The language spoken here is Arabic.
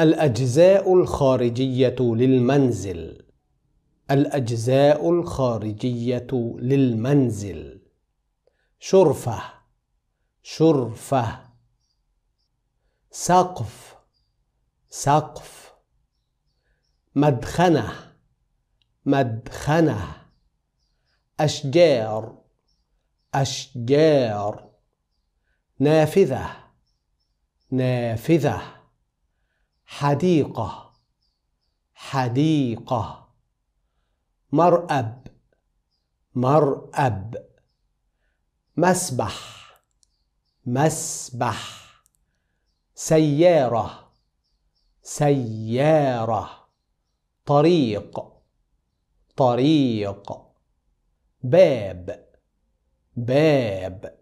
الأجزاء الخارجية للمنزل الأجزاء الخارجية للمنزل شرفة شرفة سقف سقف مدخنة مدخنة أشجار أشجار نافذة نافذة حديقة حديقة مرأب مرأب مسبح مسبح سيارة سيارة طريق طريق باب باب